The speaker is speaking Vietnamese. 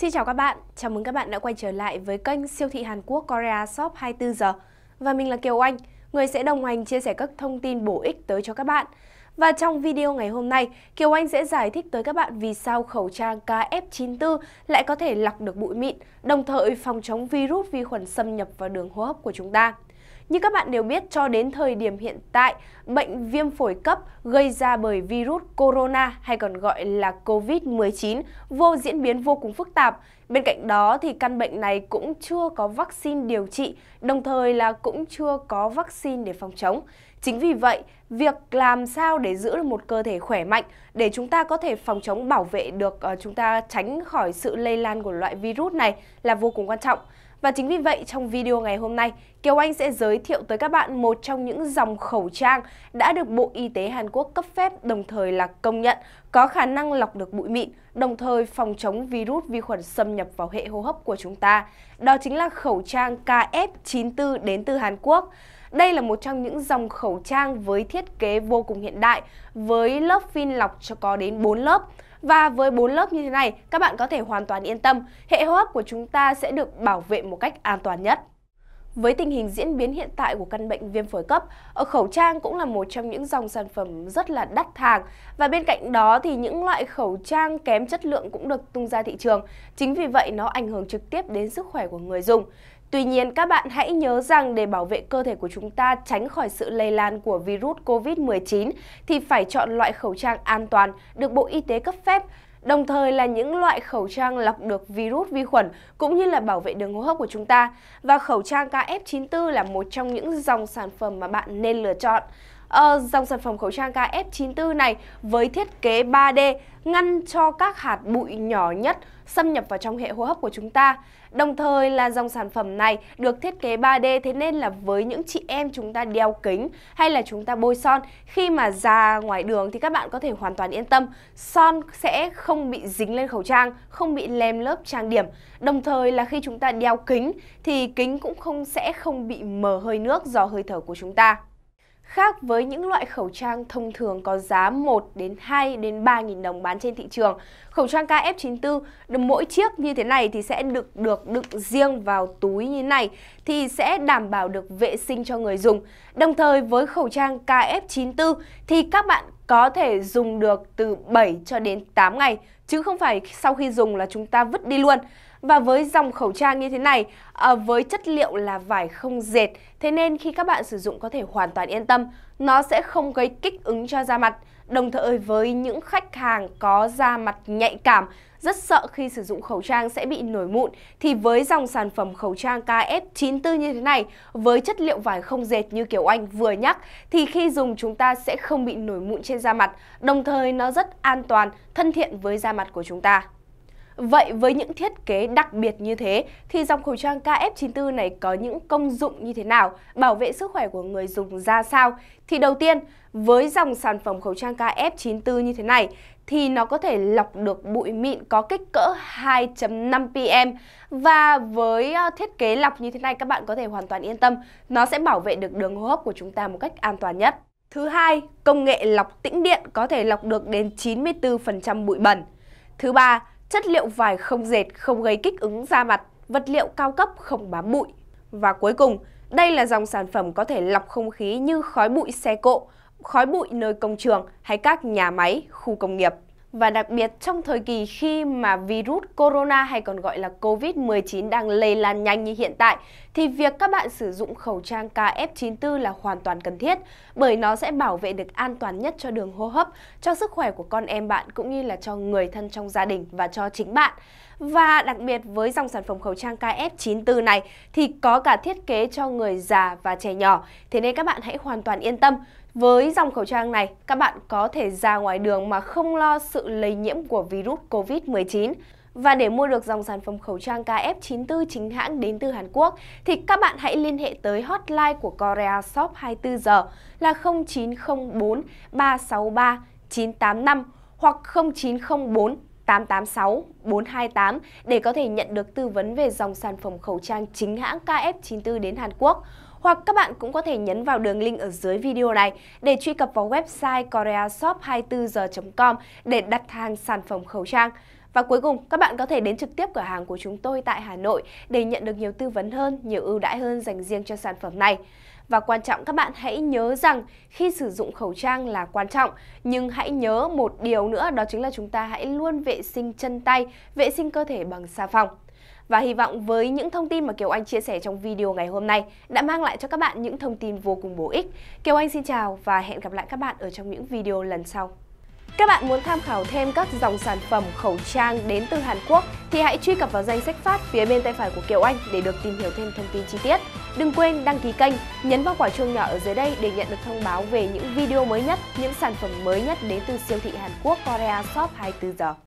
Xin chào các bạn, chào mừng các bạn đã quay trở lại với kênh siêu thị Hàn Quốc Korea Shop 24 giờ. Và mình là Kiều Anh, người sẽ đồng hành chia sẻ các thông tin bổ ích tới cho các bạn. Và trong video ngày hôm nay, Kiều Anh sẽ giải thích tới các bạn vì sao khẩu trang KF94 lại có thể lọc được bụi mịn, đồng thời phòng chống virus vi khuẩn xâm nhập vào đường hô hấp của chúng ta. Như các bạn đều biết, cho đến thời điểm hiện tại, bệnh viêm phổi cấp gây ra bởi virus corona hay còn gọi là COVID-19 vô diễn biến vô cùng phức tạp. Bên cạnh đó thì căn bệnh này cũng chưa có vaccine điều trị, đồng thời là cũng chưa có vaccine để phòng chống. Chính vì vậy, việc làm sao để giữ được một cơ thể khỏe mạnh để chúng ta có thể phòng chống bảo vệ được ờ, chúng ta tránh khỏi sự lây lan của loại virus này là vô cùng quan trọng. Và chính vì vậy trong video ngày hôm nay, Kiều Anh sẽ giới thiệu tới các bạn một trong những dòng khẩu trang đã được Bộ Y tế Hàn Quốc cấp phép đồng thời là công nhận có khả năng lọc được bụi mịn, đồng thời phòng chống virus vi khuẩn xâm nhập vào hệ hô hấp của chúng ta. Đó chính là khẩu trang KF94 đến từ Hàn Quốc. Đây là một trong những dòng khẩu trang với thiết kế vô cùng hiện đại, với lớp phin lọc cho có đến 4 lớp. Và với 4 lớp như thế này, các bạn có thể hoàn toàn yên tâm, hệ hô hấp của chúng ta sẽ được bảo vệ một cách an toàn nhất. Với tình hình diễn biến hiện tại của căn bệnh viêm phổi cấp, ở khẩu trang cũng là một trong những dòng sản phẩm rất là đắt hàng. Và bên cạnh đó thì những loại khẩu trang kém chất lượng cũng được tung ra thị trường. Chính vì vậy nó ảnh hưởng trực tiếp đến sức khỏe của người dùng. Tuy nhiên, các bạn hãy nhớ rằng để bảo vệ cơ thể của chúng ta tránh khỏi sự lây lan của virus COVID-19 thì phải chọn loại khẩu trang an toàn, được Bộ Y tế cấp phép, đồng thời là những loại khẩu trang lọc được virus vi khuẩn cũng như là bảo vệ đường hô hấp của chúng ta. Và khẩu trang KF94 là một trong những dòng sản phẩm mà bạn nên lựa chọn uh, dòng sản phẩm khẩu trang KF94 này với thiết kế 3D ngăn cho các hạt bụi nhỏ nhất xâm nhập vào trong hệ hô hấp của chúng ta. Đồng thời là dòng sản phẩm này được thiết kế 3D thế nên là với những chị em chúng ta đeo kính hay là chúng ta bôi son khi mà ra ngoài đường thì các bạn có thể hoàn toàn yên tâm son sẽ không bị dính lên khẩu trang, không bị lem lớp trang điểm. Đồng thời là khi chúng ta đeo kính thì kính cũng không sẽ không bị mờ hơi nước do hơi thở của chúng ta. Khác với những loại khẩu trang thông thường có giá 1 đến 2 đến 3 nghìn đồng bán trên thị trường, khẩu trang KF94 được mỗi chiếc như thế này thì sẽ được được đựng riêng vào túi như này thì sẽ đảm bảo được vệ sinh cho người dùng. Đồng thời với khẩu trang KF94 thì các bạn có thể dùng được từ 7 cho đến 8 ngày chứ không phải sau khi dùng là chúng ta vứt đi luôn. Và với dòng khẩu trang như thế này, ờ, với chất liệu là vải không dệt, thế nên khi các bạn sử dụng có thể hoàn toàn yên tâm, nó sẽ không gây kích ứng cho da mặt. Đồng thời với những khách hàng có da mặt nhạy cảm, rất sợ khi sử dụng khẩu trang sẽ bị nổi mụn thì với dòng sản phẩm khẩu trang KF94 như thế này với chất liệu vải không dệt như kiểu anh vừa nhắc thì khi dùng chúng ta sẽ không bị nổi mụn trên da mặt đồng thời nó rất an toàn, thân thiện với da mặt của chúng ta. Vậy với những thiết kế đặc biệt như thế thì dòng khẩu trang KF94 này có những công dụng như thế nào, bảo vệ sức khỏe của người dùng ra sao? Thì đầu tiên, với dòng sản phẩm khẩu trang KF94 như thế này thì nó có thể lọc được bụi mịn có kích cỡ 2.5 pm và với ờ, thiết kế lọc như thế này các bạn có thể hoàn toàn yên tâm, nó sẽ bảo vệ được đường hô hấp của chúng ta một cách an toàn nhất. Thứ hai, công nghệ lọc tĩnh điện có thể lọc được đến 94% bụi bẩn. Thứ ba, chất liệu vải không dệt không gây kích ứng da mặt, vật liệu cao cấp không bám bụi. Và cuối cùng, đây là dòng sản phẩm có thể lọc không khí như khói bụi xe cộ, khói bụi nơi công trường hay các nhà máy, khu công nghiệp. Và đặc biệt trong thời kỳ khi mà virus corona hay còn gọi là COVID-19 đang lây lan nhanh như hiện tại thì việc các bạn sử dụng khẩu trang KF94 là hoàn toàn cần thiết bởi nó sẽ bảo vệ được an toàn nhất cho đường hô hấp, cho sức khỏe của con em bạn cũng như là cho người thân trong gia đình và cho chính bạn. Và đặc biệt với dòng sản phẩm khẩu trang KF94 này thì có cả thiết kế cho người già và trẻ nhỏ, thế nên các bạn hãy hoàn toàn yên tâm với dòng khẩu trang này, các bạn có thể ra ngoài đường mà không lo sự lây nhiễm của virus COVID-19. Và để mua được dòng sản phẩm khẩu trang KF94 chính hãng đến từ Hàn Quốc thì các bạn hãy liên hệ tới hotline của Korea Shop 24 giờ là 0904 363 985 hoặc 0904 886 428 để có thể nhận được tư vấn về dòng sản phẩm khẩu trang chính hãng KF94 đến Hàn Quốc. Hoặc các bạn cũng có thể nhấn vào đường link ở dưới video này để truy cập vào website koreashop24giờ.com để đặt hàng sản phẩm khẩu trang. Và cuối cùng, các bạn có thể đến trực tiếp cửa hàng của chúng tôi tại Hà Nội để nhận được nhiều tư vấn hơn, nhiều ưu đãi hơn dành riêng cho sản phẩm này. Và quan trọng các bạn hãy nhớ rằng khi sử dụng khẩu trang là quan trọng, nhưng hãy nhớ một điều nữa đó chính là chúng ta hãy luôn vệ sinh chân tay, vệ sinh cơ thể bằng xà phòng. Và hy vọng với những thông tin mà Kiều Anh chia sẻ trong video ngày hôm nay đã mang lại cho các bạn những thông tin vô cùng bổ ích. Kiều Anh xin chào và hẹn gặp lại các bạn ở trong những video lần sau. Các bạn muốn tham khảo thêm các dòng sản phẩm khẩu trang đến từ Hàn Quốc thì hãy truy cập vào danh sách phát phía bên tay phải của Kiều Anh để được tìm hiểu thêm thông tin chi tiết. Đừng quên đăng ký kênh, nhấn vào quả chuông nhỏ ở dưới đây để nhận được thông báo về những video mới nhất, những sản phẩm mới nhất đến từ siêu thị Hàn Quốc Korea Shop 24 giờ.